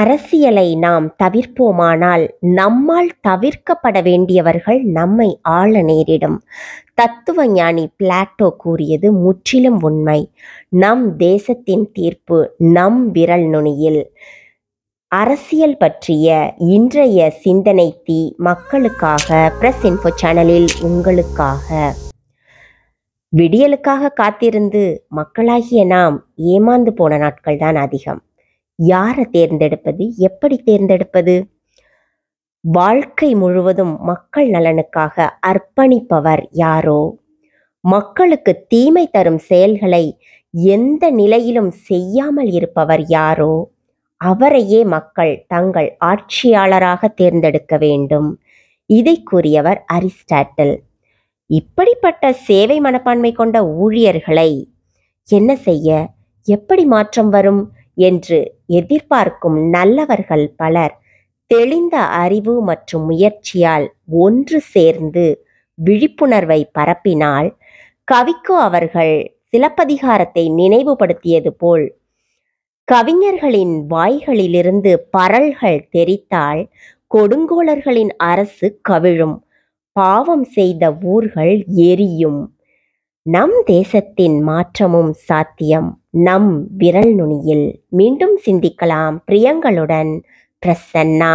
அரசியலை நாம் தவிர்ப்போமானால் நம்மால் தவிர்க்கப்பட வேண்டியவர்கள் நம்மை ஆள நேரிடும் தத்துவ ஞானி பிளாட்டோ கூறியது முற்றிலும் உண்மை நம் தேசத்தின் தீர்ப்பு நம் விரல் நுனியில் அரசியல் பற்றிய இன்றைய சிந்தனை தீ மக்களுக்காக பிரஸ் இன்ஃபோ சேனலில் உங்களுக்காக விடியலுக்காக காத்திருந்து மக்களாகிய நாம் ஏமாந்து போன நாட்கள் தான் அதிகம் யாரை தேர்ந்தெடுப்பது எப்படி தேர்ந்தெடுப்பது வாழ்க்கை முழுவதும் மக்கள் நலனுக்காக அர்ப்பணிப்பவர் யாரோ மக்களுக்கு தீமை தரும் செயல்களை எந்த நிலையிலும் செய்யாமல் இருப்பவர் யாரோ அவரையே மக்கள் தங்கள் ஆட்சியாளராக தேர்ந்தெடுக்க வேண்டும் இதை கூறியவர் அரிஸ்டாட்டில் இப்படிப்பட்ட சேவை மனப்பான்மை கொண்ட ஊழியர்களை என்ன செய்ய எப்படி மாற்றம் வரும் என்று எதிர்பார்க்கும் நல்லவர்கள் பலர் தெளிந்த அறிவு மற்றும் முயற்சியால் ஒன்று சேர்ந்து விழிப்புணர்வை பரப்பினால் கவிக்கு அவர்கள் சிலப்பதிகாரத்தை நினைவுபடுத்தியது போல் கவிஞர்களின் வாய்களிலிருந்து பரல்கள் தெரித்தால் கொடுங்கோளர்களின் அரசு கவிழும் பாவம் செய்த ஊர்கள் எரியும் நம் தேசத்தின் மாற்றமும் சாத்தியம் நம் விரல் நுனியில் மீண்டும் சிந்திக்கலாம் பிரியங்களுடன் பிரசன்னா